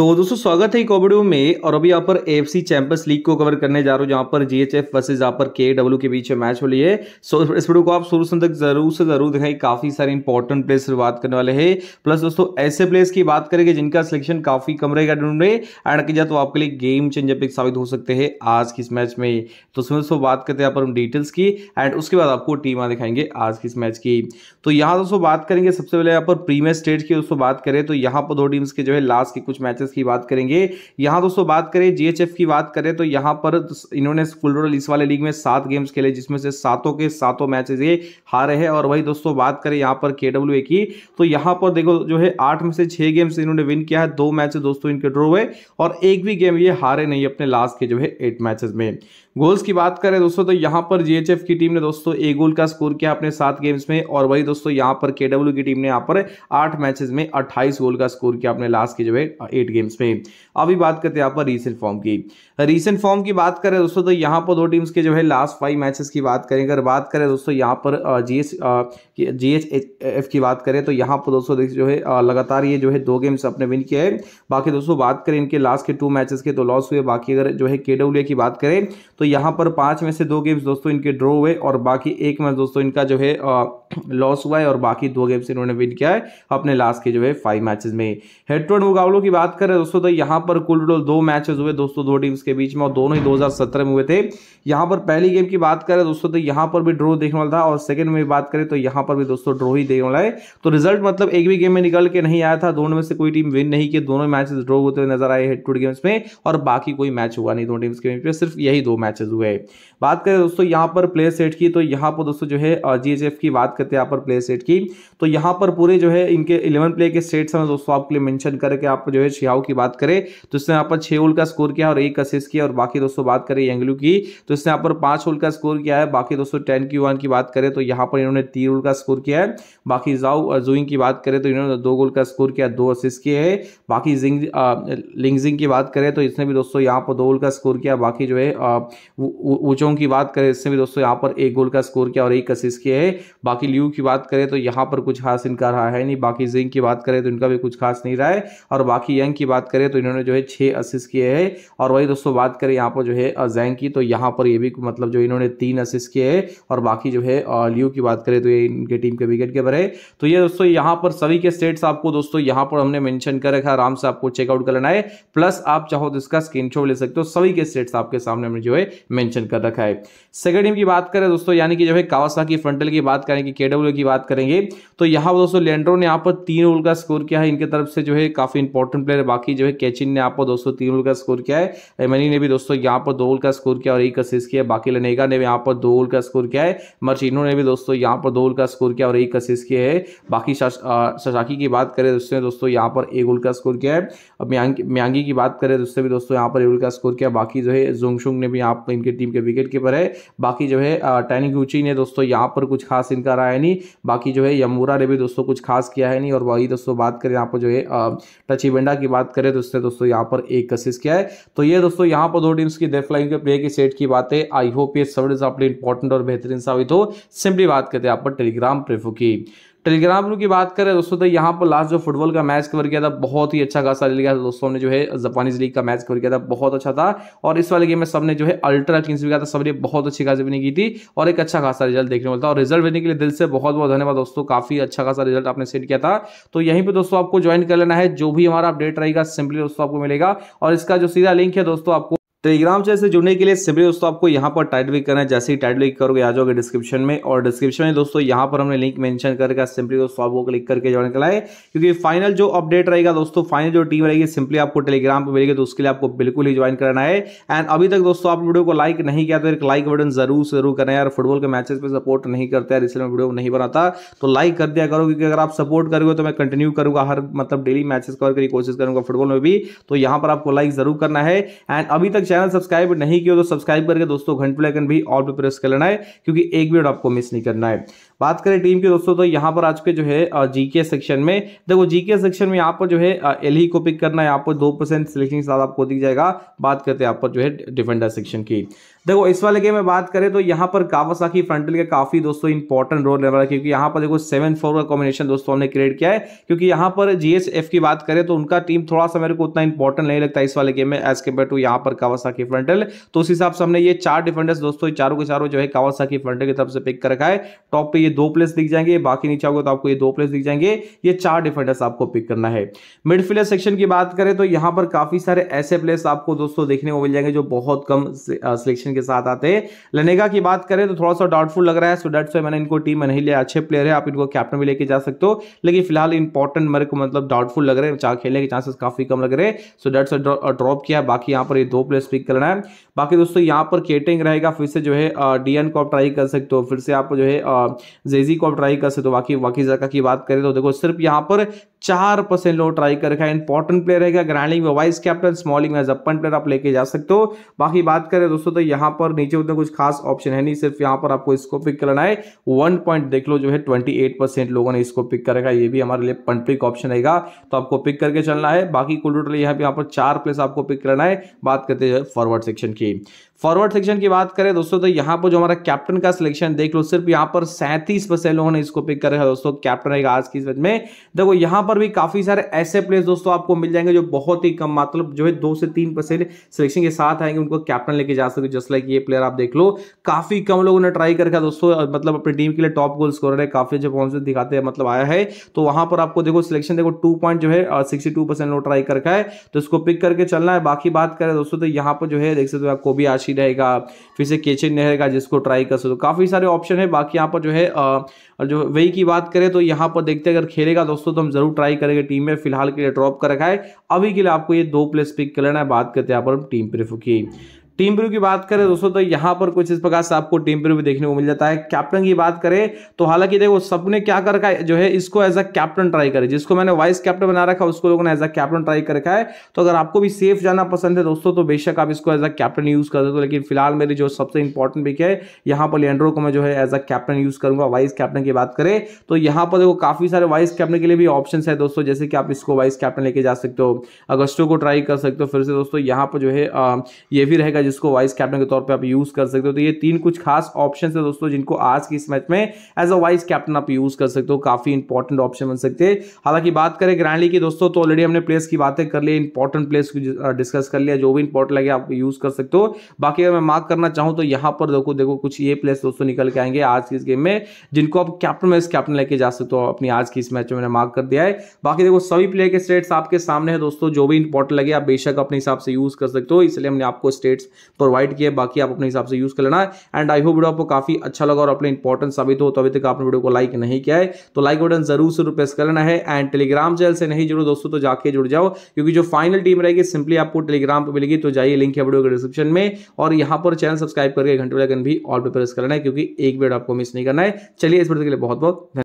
तो दोस्तों स्वागत है एक में और अभी यहाँ पर एफ सी चैंपियंस लीग को कवर करने जा रहा हूँ जहाँ पर जीएचएफ वर्सेज यहाँ पर के डब्ल्यू के बीच मैच हो रही है सो इस वीडियो को आप शुरू से तक जरूर से जरूर दिखाई काफी सारे इंपॉर्टेंट प्लेयर्स से बात करने वाले हैं प्लस दोस्तों ऐसे प्लेयर्स की बात करेंगे जिनका सिलेक्शन काफी कम रहेगा ढूंढे एंड किया तो आपके लिए गेम चेंजर पिक साबित हो सकते हैं आज की इस मैच में तो उसमें दोस्तों बात करते हैं यहाँ पर हम डिटेल्स की एंड उसके बाद आपको टीम दिखाएंगे आज की इस मैच की तो यहाँ दोस्तों बात करेंगे सबसे पहले यहाँ पर प्रीमियर स्टेट की दोस्तों बात करें तो यहाँ पर दो टीम्स के जो है लास्ट के कुछ मैचेस प्राइसेस की बात करेंगे यहां दोस्तों बात करें जीएचएफ की बात करें तो यहां पर इन्होंने फुल रोल इस वाले लीग में सात गेम्स खेले जिसमें से सातों के सातों मैचेस ये हारे हैं और वही दोस्तों बात करें यहां पर के की तो यहां पर देखो जो है आठ में से छह गेम्स इन्होंने विन किया है दो मैच दोस्तों इनके ड्रो हुए और एक भी गेम ये हारे नहीं अपने लास्ट के जो है एट मैचेस में गोल्स की बात करें दोस्तों तो यहां पर जीएचएफ की टीम ने दोस्तों एक गोल का स्कोर किया अपने सात गेम्स में और वही दोस्तों यहां पर केडब्ल्यू की टीम ने यहां पर आठ मैचेस में अट्ठाईस गोल का स्कोर किया अपने लास्ट के जो है एट क्रिकेट गेम्स में अभी बात करते हैं यहाँ पर रीसेंट फॉर्म की रीसेंट फॉर्म की बात करें दोस्तों तो यहाँ पर दो टीम्स के जो है लास्ट फाइव मैचेस की बात करें अगर बात करें दोस्तों यहाँ पर G S G H F की बात करें तो यहाँ पर दोस्तों जो है लगातार ये जो है दो गेम्स अपने विन किया है बाकी दोस्तों बात करें इनके लास्ट के टू मैचेस के तो लॉस हुए बाकी अगर जो है के की बात करें तो यहाँ पर पाँच में से दो गेम्स दोस्तों इनके ड्रॉ हुए और बाकी एक मैच दोस्तों इनका जो है लॉस हुआ है और बाकी दो गेम्स इन्होंने विन किया है अपने लास्ट के जो है फाइव मैचेज में हेड टू हेड मुकाबलों की बात करें दोस्तों तो यहां पर कुल टोटल दो मैचेस हुए दोस्तों दो टीम्स के बीच में और दोनों ही 2017 में हुए थे यहां पर पहली गेम की बात करें दोस्तों तो यहां पर भी ड्रॉ देखने वाला था और सेकंड में बात करें तो यहां पर भी दोस्तों ड्रॉ ही देखने वाला है तो रिजल्ट मतलब एक भी गेम में निकल के नहीं आया था दोनों में से कोई टीम विन नहीं की दोनों मैचेस ड्रॉ होते हुए नजर आए हेड टू गेम्स में और बाकी कोई मैच हुआ नहीं दोनों टीम्स के बीच में सिर्फ यही दो मैचेस हुए बात करें दोस्तों यहां पर प्लेयर सेट की तो यहां पर दोस्तों जो है जीएचएफ की बात करते हैं यहाँ पर प्लेयर सेट की तो यहां पर पूरे जो है इनके इलेवन प्लेयर के सेट्स हैं दोस्तों आपके लिए मैंशन करके आप जो है झाओ की बात करें तो इसने यहाँ पर छह होल का स्कोर किया और एक असिस किया और बाकी दोस्तों बात करें यंगलू की तो इसने यहाँ पर पांच होल का स्कोर किया है बाकी दोस्तों टेन की वन की बात करें तो यहाँ पर इन्होंने तीन होल का स्कोर किया है बाकी जाओ और जोइंग की बात करें तो इन्होंने दो गोल का स्कोर किया दो असिस किए हैं बाकी जिंग लिंगजिंग की बात करें तो इसने भी दोस्तों यहाँ पर दो गोल का स्कोर किया बाकी जो है ऊंचों की बात करें इसने भी दोस्तों यहाँ पर एक गोल का स्कोर किया और एक असिस किए है बाकी ल्यू की बात करें तो यहाँ पर कुछ खास इनका रहा है नहीं बाकी जिंग की बात करें तो इनका भी कुछ खास नहीं रहा है और बाकी यंग की बात करें तो इन्होंने जो है छः असिस्ट किए हैं और वही दोस्तों बात करें यहाँ पर जो है जैंग की तो यहाँ पर ये भी मतलब जो इन्होंने तीन असिस्ट किए हैं और बाकी जो है लियू की बात करें तो ये इनके टीम के विकेट कीपर है तो ये दोस्तों यहाँ पर सभी के स्टेट्स आपको दोस्तों यहाँ पर हमने मैंशन कर रखा आराम से आपको चेकआउट कर लेना है प्लस आप चाहो तो इसका स्क्रीन ले सकते हो सभी के स्टेट्स आपके सामने हमने जो है मैंशन कर रखा है सेकेंड टीम की बात करें दोस्तों यानी कि जो है कावासा की फ्रंटल की बात करें कि के की बात करेंगे तो यहाँ दोस्तों लेंड्रो ने यहाँ पर तीन ओवर का स्कोर किया है इनके तरफ से जो है काफी इंपॉर्टेंट प्लेयर बाकी जो है कैचिन ने आपको दोस्तों तीन गोल का स्कोर किया है एमनी ने भी दोस्तों यहाँ पर दो गोल का स्कोर किया और एक असिस्ट किया बाकी लनेगा ने भी यहाँ पर दो गोल का स्कोर किया है मर्चिनो ने भी दोस्तों यहाँ पर दो गोल का स्कोर किया और एक असिस्ट किया है बाकी शशाकी की बात करें दोस्तों दोस्तों यहाँ पर एक गोल का स्कोर किया है और म्यांगी की बात करें दोस्तों भी दोस्तों यहाँ पर एक गोल का स्कोर किया बाकी जो है जोंगशुंग ने भी यहाँ इनके टीम के विकेट कीपर है बाकी जो है यूची ने दोस्तों यहाँ पर कुछ खास इनका रहा है नहीं बाकी जो है यमुरा ने भी दोस्तों कुछ खास किया है नहीं और वही दोस्तों बात करें यहाँ पर जो है टची बेंडा की बात करें तो इससे दोस्तों यहाँ पर एक कसिस किया है तो ये दोस्तों यहाँ पर दो टीम्स की डेफ लाइन के प्ले की सेट की बात है आई होप ये सब इंपॉर्टेंट और बेहतरीन साबित हो सिंपली बात करते हैं यहाँ पर टेलीग्राम प्रेफो की टेलीग्राम ग्रुप की बात करें दोस्तों तो यहाँ पर लास्ट जो फुटबॉल का मैच कवर किया था बहुत ही अच्छा खासा लिया था दोस्तों ने जो है जापानीज लीग का मैच कवर किया था बहुत अच्छा था और इस वाले गेम में सबने जो है अल्ट्रा किंग्स भी किया था सबने बहुत अच्छी खासी विनिंग की थी और एक अच्छा खासा रिजल्ट देखने को मिलता और रिजल्ट देने के लिए दिल से बहुत बहुत धन्यवाद दोस्तों काफी अच्छा खासा रिजल्ट आपने सेट किया था तो यहीं पर दोस्तों आपको ज्वाइन कर लेना है जो भी हमारा अपडेट रहेगा सिंपली दोस्तों आपको मिलेगा और इसका जो सीधा लिंक है दोस्तों आपको टेलीग्राम चैनल से जुड़ने के लिए सिंपली दोस्तों आपको यहाँ पर टाइट भी करना है जैसे ही टाइट लिख करोगे आ जाओगे डिस्क्रिप्शन में और डिस्क्रिप्शन में दोस्तों यहाँ पर हमने लिंक मेंशन करके सिंपली दोस्तों आपको क्लिक करके ज्वाइन कराए क्योंकि फाइनल जो अपडेट रहेगा दोस्तों फाइनल जो टीम रहेगी सिंपली आपको टेलीग्राम पर मिलेगी तो उसके लिए आपको बिल्कुल ही ज्वाइन करना है एंड अभी तक दोस्तों आप वीडियो को लाइक नहीं किया तो एक लाइक बटन जरूर जरूर करें यार फुटबॉल के मैचेस पर सपोर्ट नहीं करते यार इसलिए मैं वीडियो नहीं बनाता तो लाइक कर दिया करो क्योंकि अगर आप सपोर्ट करोगे तो मैं कंटिन्यू करूँगा हर मतलब डेली मैचेस कवर करने की कोशिश करूँगा फुटबॉल में भी तो यहाँ पर आपको लाइक जरूर करना है एंड अभी तक चैनल सब्सक्राइब नहीं किया तो सब्सक्राइब करके दोस्तों घंटे आइकन भी ऑल पे प्रेस कर लेना है क्योंकि एक वीडियो आपको मिस नहीं करना है बात करें टीम की दोस्तों तो यहाँ पर आ चुके जो है जीके सेक्शन में देखो जीके सेक्शन में यहाँ पर जो है एल e को पिक करना है यहाँ पर दो परसेंट सिलेक्शन के साथ आपको दिख जाएगा बात करते हैं यहाँ पर जो है डिफेंडर सेक्शन की देखो इस वाले गेम में बात करें तो यहाँ पर कावासाकी फ्रंटल का काफी दोस्तों इंपॉर्टेंट रोल रहने वाला क्योंकि यहाँ पर देखो सेवन फोर का कॉम्बिनेशन दोस्तों हमने क्रिएट किया है क्योंकि यहाँ पर जीएसएफ की बात करें तो उनका टीम थोड़ा सा मेरे को उतना इंपॉर्टेंट नहीं लगता इस वाले गेम में एज कम्पेयर टू यहाँ पर कावासाकी फ्रंटल तो उस हिसाब से हमने ये चार डिफेंडर्स दोस्तों चारों के चारों जो है कावासाकी फ्रंटल की तरफ से पिक कर रखा है टॉप पे ये दो प्लेस दिख जाएंगे बाकी नीचे आओगे तो आपको ये दो प्लेस दिख जाएंगे ये चार डिफेंडर्स आपको पिक करना है मिडफील्डर सेक्शन की बात करें तो यहाँ पर काफी सारे ऐसे प्लेस आपको दोस्तों देखने को मिल जाएंगे जो बहुत कम सिलेक्शन के साथ आते हैं लनेगा की बात करें तो थोड़ा सा डाउटफुल लग रहा है सो डेट से मैंने इनको टीम में नहीं लिया अच्छे प्लेयर है आप इनको कैप्टन भी लेके जा सकते हो लेकिन फिलहाल इंपॉर्टेंट मेरे को मतलब डाउटफुल लग रहे हैं चार खेलने के चांसेस काफी कम लग रहे हैं सो डेट से ड्रॉप किया बाकी यहाँ पर ये दो प्लेस पिक करना है बाकी दोस्तों यहाँ पर केटिंग रहेगा फिर से जो है डीएन को आप ट्राई कर सकते हो फिर से आप जो है जेजी को आप ट्राई कर सकते हो बाकी बाकी जगह की बात करें तो देखो सिर्फ यहाँ पर चार परसेंट लो ट्राई कर रखा है इंपॉर्टेंट प्लेयर रहेगा ग्रैंडिंग में वाइस कैप्टन स्मॉलिंग में जपन प्लेयर आप लेके जा सकते हो बाकी बात करें दोस्तों तो यहाँ पर नीचे उतना कुछ खास ऑप्शन है नहीं सिर्फ यहाँ पर आपको इसको पिक करना है वन पॉइंट देख लो जो है ट्वेंटी लोगों ने इसको पिक कर रखा है ये भी हमारे लिए पंपिक ऑप्शन रहेगा तो आपको पिक करके चलना है बाकी कुल टोटल यहाँ पे यहाँ पर चार प्लेस आपको पिक करना है बात करते हैं फॉरवर्ड सेक्शन की फॉरवर्ड सेक्शन की बात करें दोस्तों तो यहाँ पर जो हमारा कैप्टन का सिलेक्शन देख लो सिर्फ यहाँ पर सैंतीस लोगों ने इसको पिक कर रखा है दोस्तों कैप्टन रहेगा आज की इस में देखो यहाँ पर भी काफी सारे ऐसे प्लेयर्स दोस्तों आपको मिल जाएंगे जो बहुत ही कम मतलब जो है दो से तीन परसेंट सिलेक्शन के साथ आएंगे उनको कैप्टन लेके जा सके जस्ट लाइक ये प्लेयर आप देख लो काफी कम लोगों ने ट्राई करके दोस्तों मतलब अपनी टीम के लिए टॉप गोल स्कोर है काफी अच्छे परफॉर्मेंस दिखाते हैं मतलब आया है तो वहां पर आपको देखो सिलेक्शन देखो टू पॉइंट जो है सिक्सटी टू परसेंट लोग ट्राई करके है तो इसको पिक करके चलना है बाकी बात करें दोस्तों तो यहाँ पर जो है देख सकते हो आपको भी आशी रहेगा फिर से केचिन रहेगा जिसको ट्राई कर सकते हो काफी सारे ऑप्शन है बाकी यहाँ पर जो है और जो वही की बात करें तो यहाँ पर देखते हैं अगर खेलेगा दोस्तों तो हम जरूर ट्राई करेंगे टीम में फिलहाल के लिए ड्रॉप कर रखा है अभी के लिए आपको ये दो प्लेस पिक कर लेना है बात करते हैं यहाँ पर टीम प्रेफू की टीम प्रीव्यू की बात करें दोस्तों तो यहां पर कुछ इस प्रकार से आपको टीम भी देखने को मिल जाता है कैप्टन की बात करें तो हालांकि देखो सबने क्या कर रखा है जो है इसको एज अ कैप्टन ट्राई करे जिसको मैंने वाइस कैप्टन बना रखा है उसको लोगों ने एज अ कैप्टन ट्राई कर रखा है तो अगर आपको भी सेफ जाना पसंद है दोस्तों तो बेशक आप इसको एज अ कैप्टन यूज कर दो लेकिन फिलहाल मेरी जो सबसे इंपॉर्टेंट पिक है यहां पर लेंड्रो को मैं जो है एज अ कैप्टन यूज करूंगा वाइस कैप्टन की बात करें तो यहां पर देखो काफी सारे वाइस कैप्टन के लिए भी ऑप्शन है दोस्तों जैसे कि आप इसको वाइस कैप्टन लेके जा सकते हो अगस्टो को ट्राई कर सकते हो फिर से दोस्तों यहां पर जो है ये भी रहेगा जिसको वाइस कैप्टन के तौर पर आप यूज़ कर सकते हो तो ये तीन कुछ खास ऑप्शन है दोस्तों जिनको आज की इस मैच में एज अ वाइस कैप्टन आप यूज़ कर सकते हो काफ़ी इंपॉर्टेंट ऑप्शन बन सकते हैं हालांकि बात करें ग्रैंडली की दोस्तों तो ऑलरेडी हमने प्लेस की बातें कर ली इंपॉर्टेंट प्लेस डिस्कस कर लिया जो भी इंपॉर्टेंट लगे आप यूज़ कर सकते हो बाकी अगर मैं मार्क करना चाहूँ तो यहाँ पर देखो देखो कुछ ये प्लेस दोस्तों निकल के आएंगे आज की इस गेम में जिनको आप कैप्टन वाइस कैप्टन लेके जा सकते हो अपनी आज की इस मैच में मैंने मार्क कर दिया है बाकी देखो सभी प्लेयर के स्टेट्स आपके सामने है दोस्तों जो भी इंपॉर्टेंट लगे आप बेशक अपने हिसाब से यूज़ कर सकते हो इसलिए हमने आपको स्टेट्स प्रोवाइड किया है बाकी आप अपने हिसाब से यूज़ कर लेना एंड आई होप वीडियो आपको काफ़ी अच्छा लगा और अपने इंपॉर्टेंट साबित हो तो अभी तक आपने वीडियो को लाइक नहीं किया है तो लाइक बटन जरूर से प्रेस कर लेना है एंड टेलीग्राम चैनल से नहीं जुड़ो दोस्तों तो जाके जुड़ जाओ क्योंकि जो फाइनल टीम रहेगी सिंपली आपको टेलीग्राम पर मिलेगी तो जाइए लिंक है वीडियो के डिस्क्रिप्शन में और यहाँ पर चैनल सब्सक्राइब करके घंटे लगन भी ऑल पर प्रेस करना है क्योंकि एक वीडियो आपको मिस नहीं करना है चलिए इस वीडियो के लिए बहुत बहुत